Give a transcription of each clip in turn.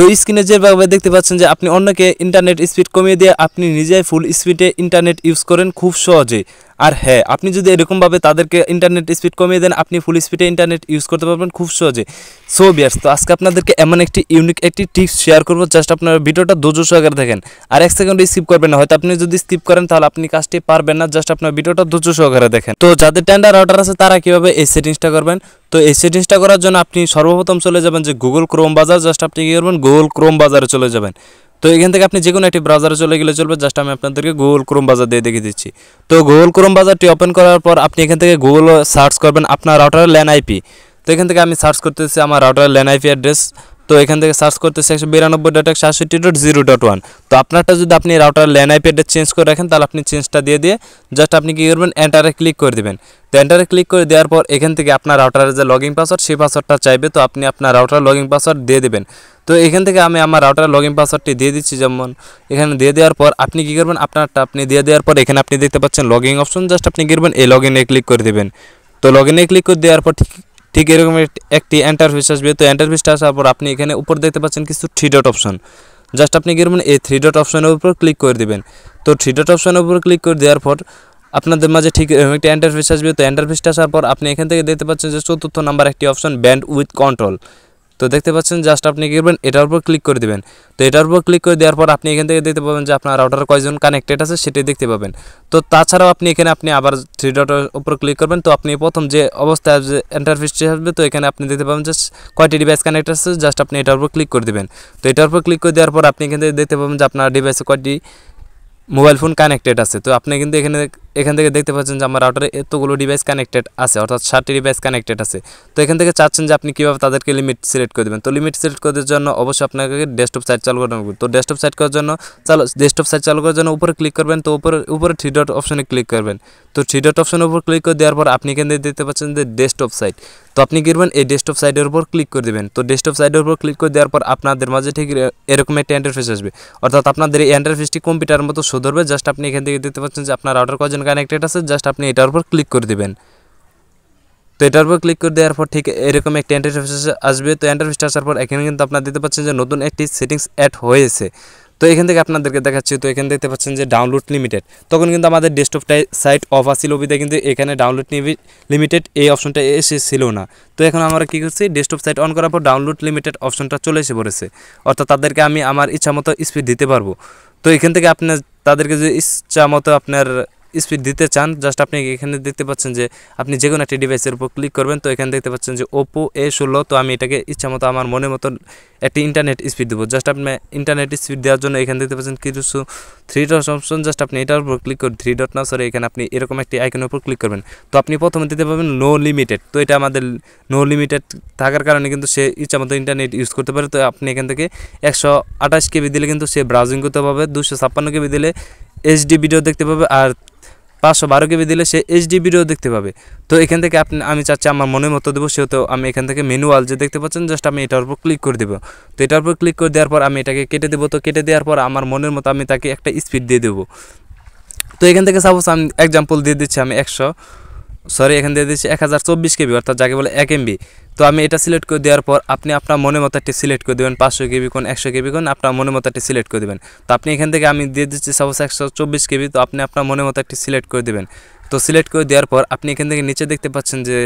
তো স্ক্রিনে যেভাবে দেখতে পাচ্ছেন যে আপনি অন্যকে ইন্টারনেট স্পিড কমিয়ে দিয়ে আপনি নিজেই ফুল স্পিডে ইন্টারনেট ইউজ করেন খুব সহজে আর হ্যাঁ আপনি যদি এরকমভাবে তাদেরকে ইন্টারনেট স্পিড কমিয়ে দেন আপনি ফুল স্পিডে ইন্টারনেট ইউজ করতে পারবেন খুব সহজে সো বিয়ার্স তো আজকে আপনাদেরকে এমন একটি ইউনিক একটি টিপস শেয়ার করবো জাস্ট আপনার ভিডিওটা দুজো সহকারে দেখেন আর এক সেকেন্ডে স্কিপ করবেন না হয়তো আপনি যদি স্কিপ করেন তাহলে আপনি কাজটি পারবেন না জাস্ট আপনার ভিডিওটা দুজো সহকারে দেখেন তো যাদের টেন্ডার অর্ডার আছে তারা কীভাবে এই সেটিংসটা করবেন তো এই সেটিংসটা করার জন্য আপনি সর্বপ্রথম চলে যাবেন যে গুগল ক্রোম বাজার জাস্ট আপনি কী করবেন গুগল ক্রোম বাজারে চলে যাবেন তো এখান থেকে আপনি যে কোনো একটি ব্রাউজারে চলে গেলে চলবে জাস্ট আমি আপনাদেরকে গুগল ক্রোম বাজার দিয়ে দেখিয়ে দিচ্ছি তো গুগল ক্রোম বাজারটি ওপেন করার পর আপনি এখান থেকে গুগল সার্চ করবেন আপনার রাউটারের ল্যান আইপি তো এখান থেকে আমি সার্চ করতেছি আমার রাউটারের ল্যান আইপি অ্যাড্রেস তো এখান থেকে সার্চ করতেছে একশো বিরানব্বই ডট এক সাতষট্টি ডট জিরো ডট ওয়ান তো আপনারটা যদি আপনি রাউটার ল্যান আইপিটা চেঞ্জ করে রাখেন তাহলে আপনি চেঞ্জটা দিয়ে দিয়ে জাস্ট আপনি কী করবেন এন্টারে ক্লিক করে দেবেন তো এন্টারে ক্লিক করে দেওয়ার পর এখান থেকে আপনার রাউটারের যে লগ ইন পাসওয়ার্ড সেই পাসওয়ার্ডটা চাইবে তো আপনি আপনার রাউটার লগ ইন পাসওয়ার্ড দিয়ে দেবেন তো এখান থেকে আমি আমার রাউটার ইন পাসওয়ার্ডটি দিয়ে দিচ্ছি যেমন এখানে দিয়ে দেওয়ার পর আপনি কী করবেন আপনারটা আপনি দিয়ে দেওয়ার পর এখানে আপনি দেখতে পাচ্ছেন লগইন অপশন জাস্ট আপনি করবেন এই লগ ইনে ক্লিক করে দেবেন তো ইনে ক্লিক করে দেওয়ার পর ঠিক ঠিক এরকম একটি এন্টারফেস আসবে তো এন্টারফেসটা আসার পর আপনি এখানে উপর দেখতে পাচ্ছেন কিছু থ্রি ডট অপশন জাস্ট আপনি কীরকম এই থ্রি ডট অপশনের উপর ক্লিক করে দেবেন তো থ্রি ডট অপশনের উপর ক্লিক করে দেওয়ার পর আপনাদের মাঝে ঠিক একটা এন্টারফেস আসবে তো এন্টারফেসটা আসার পর আপনি এখান থেকে দেখতে পাচ্ছেন যে চতুর্থ নাম্বার একটি অপশন ব্যান্ড উইথ কন্ট্রোল তো দেখতে পাচ্ছেন জাস্ট আপনি কী করবেন এটার উপর ক্লিক করে দেবেন তো এটার উপর ক্লিক করে দেওয়ার পর আপনি এখান থেকে দেখতে পাবেন যে আপনার রাউটার কয়জন কানেক্টেড আছে সেটাই দেখতে পাবেন তো তাছাড়াও আপনি এখানে আপনি আবার থ্রি ডটের উপর ক্লিক করবেন তো আপনি প্রথম যে অবস্থায় এন্টারফিসটি আসবে তো এখানে আপনি দেখতে পাবেন যে কয়টি ডিভাইস কানেক্ট আছে জাস্ট আপনি এটার উপর ক্লিক করে দেবেন তো এটার উপর ক্লিক করে দেওয়ার পর আপনি এখান থেকে দেখতে পাবেন যে আপনার ডিভাইসে কয়টি মোবাইল ফোন কানেক্টেড আছে তো আপনি কিন্তু এখানে এখান থেকে দেখতে পাচ্ছেন যে আমার রাউটারে এতগুলো ডিভাইস কানেক্টেড আছে অর্থাৎ ষাটটি ডিভাইস কানেক্টেড আছে তো এখান থেকে চাচ্ছেন যে আপনি কীভাবে তাদেরকে লিমিট সিলেক্ট করে দেবেন তো লিমিট সিলেক্ট করার জন্য অবশ্যই আপনাকে ডেস্কটপ সাইট চালু করতে হবে তো ডেস্কটপ সাইট করার জন্য চালু ডেস্কটপ সাইট চালু করার জন্য উপরে ক্লিক করবেন তো উপরে উপরে থ্রি ডট অপশনে ক্লিক করবেন তো থ্রি ডট অপশনের উপর ক্লিক করে দেওয়ার পর আপনি এখানে দেখতে পাচ্ছেন যে ডেস্কটপ সাইট তো আপনি করবেন এই ডেস্কটপ সাইডের উপর ক্লিক করে দেবেন তো ডেস্কটপ সাইডের উপর ক্লিক করে দেওয়ার পর আপনাদের মাঝে ঠিক এরকম একটা এন্টারফেস আসবে অর্থাৎ আপনাদের এই এন্টারফেসটি কম্পিউটার মতো শো জাস্ট আপনি এখান থেকে দেখতে পাচ্ছেন যে আপনার রাউটার কজন অপশন কানেক্টেড আছে জাস্ট আপনি এটার উপর ক্লিক করে দেবেন তো এটার উপর ক্লিক করে দেওয়ার পর ঠিক এরকম একটি এন্টারফেস আসবে তো অ্যান্টারফেস আসার পর এখানে কিন্তু আপনার দেখতে পাচ্ছেন যে নতুন একটি সেটিংস অ্যাড হয়েছে তো এখান থেকে আপনাদেরকে দেখাচ্ছি তো এখানে দেখতে পাচ্ছেন যে ডাউনলোড লিমিটেড তখন কিন্তু আমাদের ডেস্কটপটাই সাইট অফ আসছিল অবিতে কিন্তু এখানে ডাউনলোড লিমিটেড এই অপশনটা এসে ছিল না তো এখন আমরা কী করছি ডেস্কটপ সাইট অন করার পর ডাউনলোড লিমিটেড অপশনটা চলে এসে পড়েছে অর্থাৎ তাদেরকে আমি আমার ইচ্ছা মতো স্পিড দিতে পারবো তো এখান থেকে আপনার তাদেরকে যে ইচ্ছা মতো আপনার স্পিড দিতে চান জাস্ট আপনি এখানে দেখতে পাচ্ছেন যে আপনি যে কোনো একটি ডিভাইসের উপর ক্লিক করবেন তো এখানে দেখতে পাচ্ছেন যে ওপো এ ষোলো তো আমি এটাকে ইচ্ছা মতো আমার মনে মতন একটি ইন্টারনেট স্পিড দেবো জাস্ট আপনি ইন্টারনেট স্পিড দেওয়ার জন্য এখানে দেখতে পাচ্ছেন কিছু থ্রি ডট অপশন জাস্ট আপনি এটার উপর ক্লিক করুন থ্রি ডট না সরি এখানে আপনি এরকম একটি আইকনের উপর ক্লিক করবেন তো আপনি প্রথমে দিতে পারবেন নো লিমিটেড তো এটা আমাদের নো লিমিটেড থাকার কারণে কিন্তু সে ইচ্ছা মতো ইন্টারনেট ইউজ করতে পারে তো আপনি এখান থেকে একশো আঠাশ কেবি দিলে কিন্তু সে ব্রাউজিং করতে পাবে দুশো ছাপ্পান্ন কেবি দিলে এইচডি ভিডিও দেখতে পাবে আর পাঁচশো বারো কেবি দিলে সে এইচডিবিরও দেখতে পাবে তো এখান থেকে আপনি আমি চাচ্ছি আমার মনের মতো দেবো সেহেতু আমি এখান থেকে মেনুয়াল যে দেখতে পাচ্ছেন জাস্ট আমি এটার উপর ক্লিক করে দেবো তো এটার উপর ক্লিক করে দেওয়ার পর আমি এটাকে কেটে দেবো তো কেটে দেওয়ার পর আমার মনের মতো আমি তাকে একটা স্পিড দিয়ে দেবো তো এখান থেকে সাপোজ আমি এক্সাম্পল দিয়ে দিচ্ছি আমি একশো সরি এখানে দিয়ে দিচ্ছি এক হাজার চব্বিশ কেবি অর্থাৎ যাকে বলে এক এমবি তো আমি এটা সিলেক্ট করে দেওয়ার পর আপনি আপনার মনে মতো একটি সিলেক্ট করে দেবেন পাঁচশো কেবি কোন একশো কেবি কোন আপনার মনে মতো একটি সিলেক্ট করে দেবেন তো আপনি এখান থেকে আমি দিয়ে দিচ্ছি সাপোজ একশো চব্বিশ কেবি তো আপনি আপনার মনে মতো একটি সিলেক্ট করে দেবেন তো সিলেক্ট করে দেওয়ার পর আপনি এখান থেকে নিচে দেখতে পাচ্ছেন যে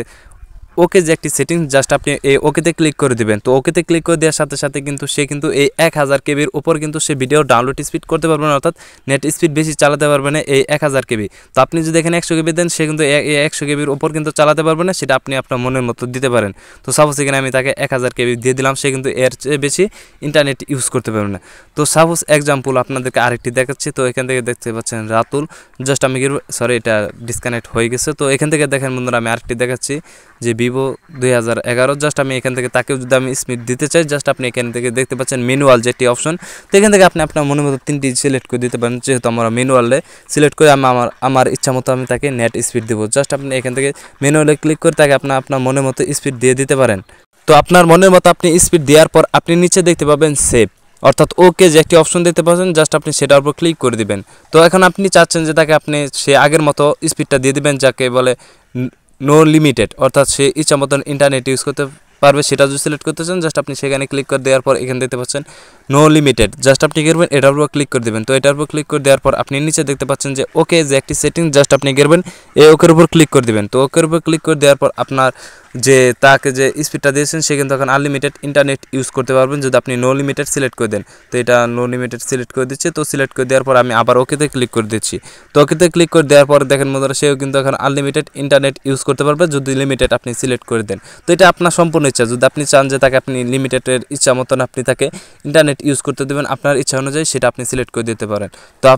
ওকে যে একটি সেটিং জাস্ট আপনি এই ওকেতে ক্লিক করে দিবেন তো ওকেতে ক্লিক করে দেওয়ার সাথে সাথে কিন্তু সে কিন্তু এই এক হাজার কেবির উপর কিন্তু সে ভিডিও ডাউনলোড স্পিড করতে পারবে না অর্থাৎ নেট স্পিড বেশি চালাতে পারবে না এই এক হাজার কেবি তো আপনি যদি এখানে একশো কেবি দেন সে কিন্তু একশো কেবির উপর কিন্তু চালাতে পারবে না সেটা আপনি আপনার মনের মতো দিতে পারেন তো সাপোজ এখানে আমি তাকে এক হাজার কেবি দিয়ে দিলাম সে কিন্তু এর চেয়ে বেশি ইন্টারনেট ইউজ করতে পারবে না তো সাপোজ এক্সাম্পল আপনাদেরকে আরেকটি দেখাচ্ছি তো এখান থেকে দেখতে পাচ্ছেন রাতুল জাস্ট আমি সরি এটা ডিসকানেক্ট হয়ে গেছে তো এখান থেকে দেখেন বন্ধুরা আমি আরেকটি দেখাচ্ছি যে ভিভো দুই হাজার এগারো জাস্ট আমি এখান থেকে তাকেও যদি আমি স্মিথ দিতে চাই জাস্ট আপনি এখান থেকে দেখতে পাচ্ছেন মেনুয়াল যেটি অপশন তো এখান থেকে আপনি আপনার মনের মতো তিনটি সিলেক্ট করে দিতে পারেন যেহেতু আমরা মেনুয়ালে সিলেক্ট করে আমি আমার আমার ইচ্ছা মতো আমি তাকে নেট স্পিড দেবো জাস্ট আপনি এখান থেকে মেনুয়ালে ক্লিক করে তাকে আপনার আপনার মনের মতো স্পিড দিয়ে দিতে পারেন তো আপনার মনের মতো আপনি স্পিড দেওয়ার পর আপনি নিচে দেখতে পাবেন সেভ অর্থাৎ ওকে যে একটি অপশন দেখতে পারছেন জাস্ট আপনি সেটার উপর ক্লিক করে দিবেন তো এখন আপনি চাচ্ছেন যে তাকে আপনি সে আগের মতো স্পিডটা দিয়ে দিবেন যাকে বলে নো লিমিটেড অর্থাৎ সে ইচ্ছা মতন ইন্টারনেট ইউজ করতে পারবে সেটা যদি সিলেক্ট করতে চান জাস্ট আপনি সেখানে ক্লিক করে দেওয়ার পর এখানে দেখতে পাচ্ছেন নো লিমিটেড জাস্ট আপনি গেরবেন এটার উপর ক্লিক করে দেবেন তো এটার উপর ক্লিক করে দেওয়ার পর আপনি নিচে দেখতে পাচ্ছেন যে ওকে যে একটি সেটিং জাস্ট আপনি গেরবেন এ ওকের উপর ক্লিক করে দেবেন তো ওকের উপর ক্লিক করে দেওয়ার পর আপনার যে তাকে যে স্পিডটা দিয়েছেন সে কিন্তু এখন আনলিমিটেড ইন্টারনেট ইউজ করতে পারবেন যদি আপনি নো লিমিটেড সিলেক্ট করে দেন তো এটা নো লিমিটেড সিলেক্ট করে দিচ্ছে তো সিলেক্ট করে দেওয়ার পর আমি আবার ওকেতে ক্লিক করে দিচ্ছি তো ওকেতে ক্লিক করে দেওয়ার পর দেখেন হয় সেও কিন্তু এখন আনলিমিটেড ইন্টারনেট ইউজ করতে পারবে যদি লিমিটেড আপনি সিলেক্ট করে দেন তো এটা আপনার সম্পূর্ণ ইচ্ছা যদি আপনি চান যে তাকে আপনি লিমিটেডের ইচ্ছা মতন আপনি তাকে ইন্টারনেট ইউজ করতে দেবেন আপনার ইচ্ছা অনুযায়ী সেটা আপনি সিলেক্ট করে দিতে পারেন তো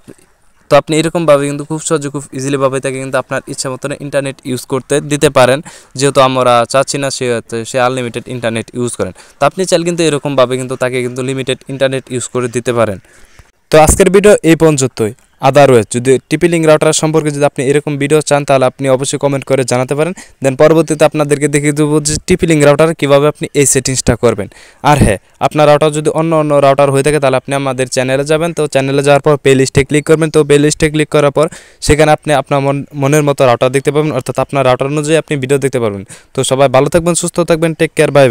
তো আপনি এরকমভাবে কিন্তু খুব সহজে খুব ইজিলিভাবে তাকে কিন্তু আপনার ইচ্ছা মতন ইন্টারনেট ইউজ করতে দিতে পারেন যেহেতু আমরা চাচ্ছি না সে সে আনলিমিটেড ইন্টারনেট ইউজ করেন তো আপনি চাইলে কিন্তু এরকমভাবে কিন্তু তাকে কিন্তু লিমিটেড ইন্টারনেট ইউজ করে দিতে পারেন তো আজকের ভিডিও এই পর্যন্তই আদারওয়েজ যদি টিপিলিং রাউটার সম্পর্কে যদি আপনি এরকম ভিডিও চান তাহলে আপনি অবশ্যই কমেন্ট করে জানাতে পারেন দেন পরবর্তীতে আপনাদেরকে দেখিয়ে দেবো যে টিপিলিং রাউটার কীভাবে আপনি এই সেটিংসটা করবেন আর হ্যাঁ আপনার রাউটার যদি অন্য অন্য রাউটার হয়ে থাকে তাহলে আপনি আমাদের চ্যানেলে যাবেন তো চ্যানেলে যাওয়ার পর প্লে লিস্টে ক্লিক করবেন তো প্লে লিস্টে ক্লিক করার পর সেখানে আপনি আপনার মনের মতো রাউটার দেখতে পাবেন অর্থাৎ আপনার রাউটার অনুযায়ী আপনি ভিডিও দেখতে পারবেন তো সবাই ভালো থাকবেন সুস্থ থাকবেন টেক কেয়ার বাই